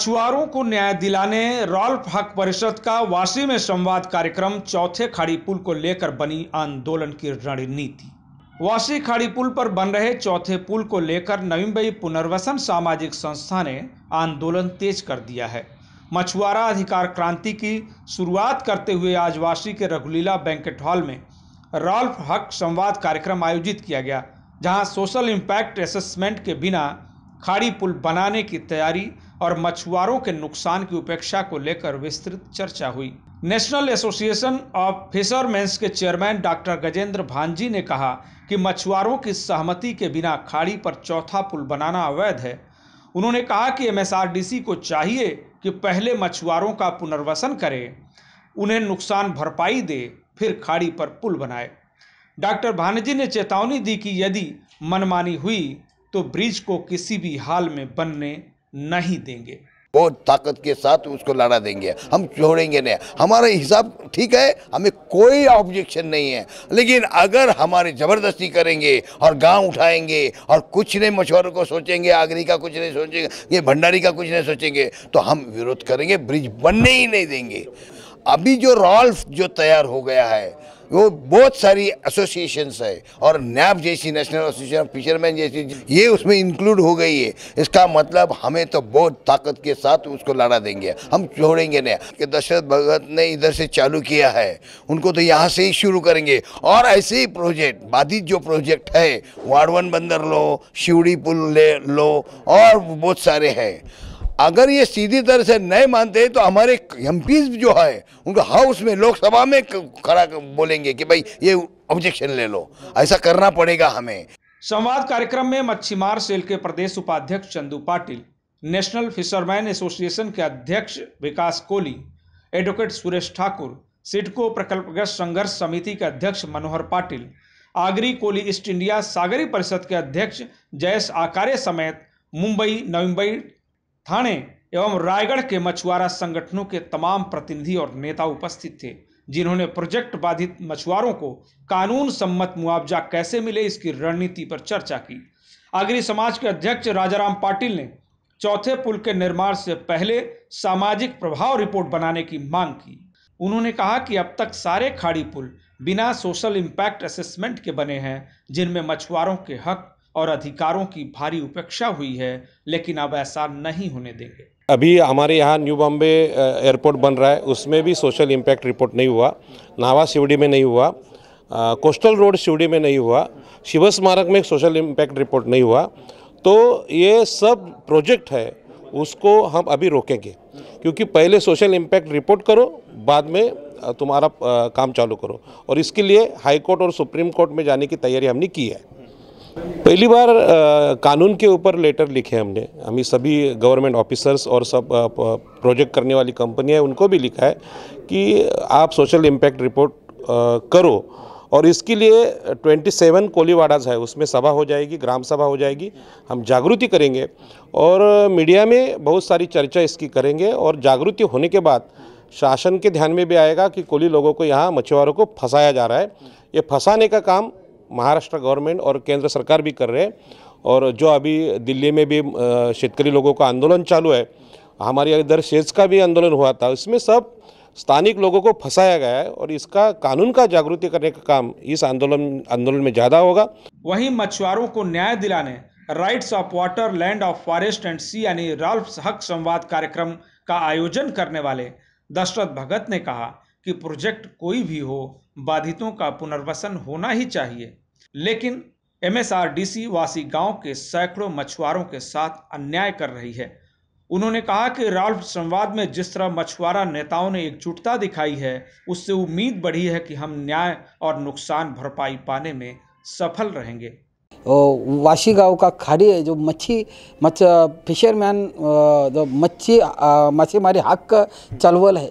मछुआरों को न्याय दिलाने रॉल्फ हक परिषद का वासी में संवाद कार्यक्रम चौथे खाड़ी पुल को लेकर बनी आंदोलन की रणनीति वासी खाड़ी पुल पर बन रहे चौथे पुल को लेकर नवी मुंबई पुनर्वसन सामाजिक संस्था ने आंदोलन तेज कर दिया है मछुआरा अधिकार क्रांति की शुरुआत करते हुए आज वासी के रघुलीला बैंकेट हॉल में रॉल्फ हक संवाद कार्यक्रम आयोजित किया गया जहां सोशल इम्पैक्ट असेसमेंट के बिना खाड़ी पुल बनाने की तैयारी और मछुआरों के नुकसान की उपेक्षा को लेकर विस्तृत चर्चा हुई नेशनल एसोसिएशन ऑफ फिशरमैन्स के चेयरमैन डॉक्टर गजेंद्र भांजी ने कहा कि मछुआरों की सहमति के बिना खाड़ी पर चौथा पुल बनाना अवैध है उन्होंने कहा कि एमएसआरडीसी को चाहिए कि पहले मछुआरों का पुनर्वसन करे उन्हें नुकसान भरपाई दे फिर खाड़ी पर पुल बनाए डॉक्टर भानजी ने चेतावनी दी कि यदि मनमानी हुई तो ब्रिज को किसी भी हाल में बनने नहीं देंगे बहुत ताकत के साथ उसको लड़ा देंगे हम छोड़ेंगे नहीं हमारा हिसाब ठीक है हमें कोई ऑब्जेक्शन नहीं है लेकिन अगर हमारे ज़बरदस्ती करेंगे और गांव उठाएंगे और कुछ नहीं मछुआरों को सोचेंगे आगरी का कुछ नहीं सोचेंगे ये भंडारी का कुछ नहीं सोचेंगे तो हम विरोध करेंगे ब्रिज बनने ही नहीं देंगे अभी जो रॉल्फ जो तैयार हो गया है वो बहुत सारी एसोसिएशंस है और नैब जैसी नेशनल एसोसिएशन ऑफ फिशरमैन जैसी ये उसमें इंक्लूड हो गई है इसका मतलब हमें तो बहुत ताकत के साथ उसको लड़ा देंगे हम छोड़ेंगे नहीं कि दशरथ भगत ने इधर से चालू किया है उनको तो यहाँ से ही शुरू करेंगे और ऐसे ही प्रोजेक्ट बाधित जो प्रोजेक्ट है वाड़वन बंदर लो शिवड़ी पुल ले लो और बहुत सारे हैं अगर ये सीधी तरह से नए मानते हैं तो हमारे एम जो है उनको हाउस में लोकसभा में खड़ा बोलेंगे कि भाई ये ऑब्जेक्शन ले लो ऐसा करना पड़ेगा हमें संवाद कार्यक्रम में मच्छीमार सेल के प्रदेश उपाध्यक्ष Chandu Patil national fisherman association के अध्यक्ष विकास कोहली एडवोकेट सुरेश ठाकुर सिडको प्रकल्पगत संघर्ष समिति के अध्यक्ष मनोहर पाटिल आगरी कोली ईस्ट इंडिया सागरी परिषद के अध्यक्ष जयेश आकारे समेत मुंबई नवी थाने एवं रायगढ़ के मछुआरा संगठनों के तमाम प्रतिनिधि और नेता उपस्थित थे जिन्होंने प्रोजेक्ट बाधित मछुआरों को कानून सम्मत मुआवजा कैसे मिले इसकी रणनीति पर चर्चा की आगरी समाज के अध्यक्ष राजाराम पाटिल ने चौथे पुल के निर्माण से पहले सामाजिक प्रभाव रिपोर्ट बनाने की मांग की उन्होंने कहा कि अब तक सारे खाड़ी पुल बिना सोशल इम्पैक्ट असेसमेंट के बने हैं जिनमें मछुआरों के हक और अधिकारों की भारी उपेक्षा हुई है लेकिन अब ऐसा नहीं होने देंगे अभी हमारे यहाँ न्यू बॉम्बे एयरपोर्ट बन रहा है उसमें भी सोशल इम्पैक्ट रिपोर्ट नहीं हुआ नावा शिवडी में नहीं हुआ कोस्टल रोड शिवडी में नहीं हुआ शिव स्मारक में सोशल इम्पैक्ट रिपोर्ट नहीं हुआ तो ये सब प्रोजेक्ट है उसको हम अभी रोकेंगे क्योंकि पहले सोशल इम्पैक्ट रिपोर्ट करो बाद में तुम्हारा काम चालू करो और इसके लिए हाईकोर्ट और सुप्रीम कोर्ट में जाने की तैयारी हमने की है पहली बार आ, कानून के ऊपर लेटर लिखे हमने हमें सभी गवर्नमेंट ऑफिसर्स और सब प्रोजेक्ट करने वाली कंपनी है उनको भी लिखा है कि आप सोशल इम्पैक्ट रिपोर्ट करो और इसके लिए 27 कोलीवाड़ाज है उसमें सभा हो जाएगी ग्राम सभा हो जाएगी हम जागृति करेंगे और मीडिया में बहुत सारी चर्चा इसकी करेंगे और जागृति होने के बाद शासन के ध्यान में भी आएगा कि कोली लोगों को यहाँ मछुआरों को फंसाया जा रहा है ये फंसाने का काम महाराष्ट्र गवर्नमेंट और केंद्र सरकार भी कर रहे हैं और जो अभी दिल्ली में भी शेतकरी लोगों का आंदोलन चालू है हमारे इधर शेज का भी आंदोलन हुआ था उसमें सब स्थानिक लोगों को फंसाया गया है और इसका कानून का जागृति करने का काम इस आंदोलन आंदोलन में ज़्यादा होगा वहीं मछुआरों को न्याय दिलाने rights of water land of forest and sea यानी राल्फ हक संवाद कार्यक्रम का आयोजन करने वाले दशरथ भगत ने कहा कि प्रोजेक्ट कोई भी हो बाधितों का पुनर्वसन होना ही चाहिए लेकिन एमएसआरडीसी वासी गांव के सैकड़ों मछुआरों के साथ अन्याय कर रही है उन्होंने कहा कि राल्फ संवाद में जिस तरह मछुआरा नेताओं ने एकजुटता दिखाई है उससे उम्मीद बढ़ी है कि हम न्याय और नुकसान भरपाई पाने में सफल रहेंगे वाशी गांव का खाड़ी है जो मच्छी मच्छ फिशरमैन जो मच्छी मछीमारी हक का चलवल है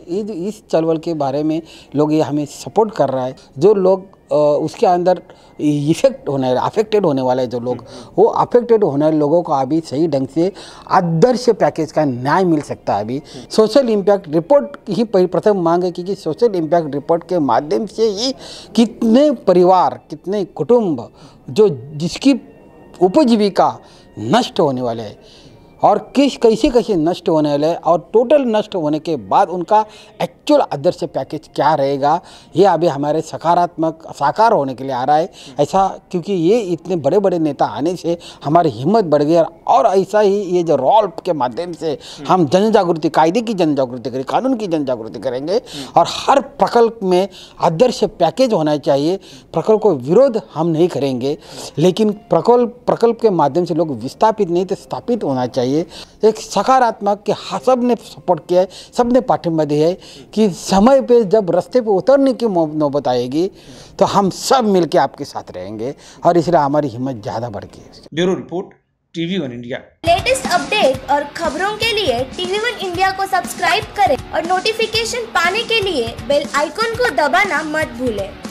इस चलवल के बारे में लोग ये हमें सपोर्ट कर रहा है जो लोग उसके अंदर इफेक्ट होने अफेक्टेड होने वाला है जो लोग वो अफेक्टेड होने वाले लोगों को अभी सही ढंग से आदर्श पैकेज का न्याय मिल सकता है अभी सोशल इम्पैक्ट रिपोर्ट ही प्रथम मांग है क्योंकि सोशल इम्पैक्ट रिपोर्ट के माध्यम से ही कितने परिवार कितने कुटुंब जो जिसकी उपजीविका नष्ट होने वाले है और किस कैसे कैसे नष्ट होने वाले और टोटल नष्ट होने के बाद उनका एक्चुअल आदर्श पैकेज क्या रहेगा ये अभी हमारे सकारात्मक साकार होने के लिए आ रहा है ऐसा क्योंकि ये इतने बड़े बड़े नेता आने से हमारी हिम्मत बढ़ गई और ऐसा ही ये जो रोल के माध्यम से हम जन जागृति कायदे की जन जागृति करें कानून की जन जागृति करेंगे और हर प्रकल्प में आदर्श पैकेज होना चाहिए प्रकल्प को विरोध हम नहीं करेंगे लेकिन प्रकल्प प्रकल्प के माध्यम से लोग विस्थापित नहीं तो स्थापित होना चाहिए एक सकारात्मक के हाँ सब ने सपोर्ट किया है सब ने पाठिंबा दिया है कि कि समय पे जब रास्ते पे उतरने की नौबत आएगी तो हम सब मिलके आपके साथ रहेंगे और इसलिए हमारी हिम्मत ज़्यादा बढ़ गई bureau report TV one India latest update और खबरों के लिए टीवी वन इंडिया को सब्सक्राइब करें और नोटिफिकेशन पाने के लिए बेल आइकॉन को दबाना मत भूलें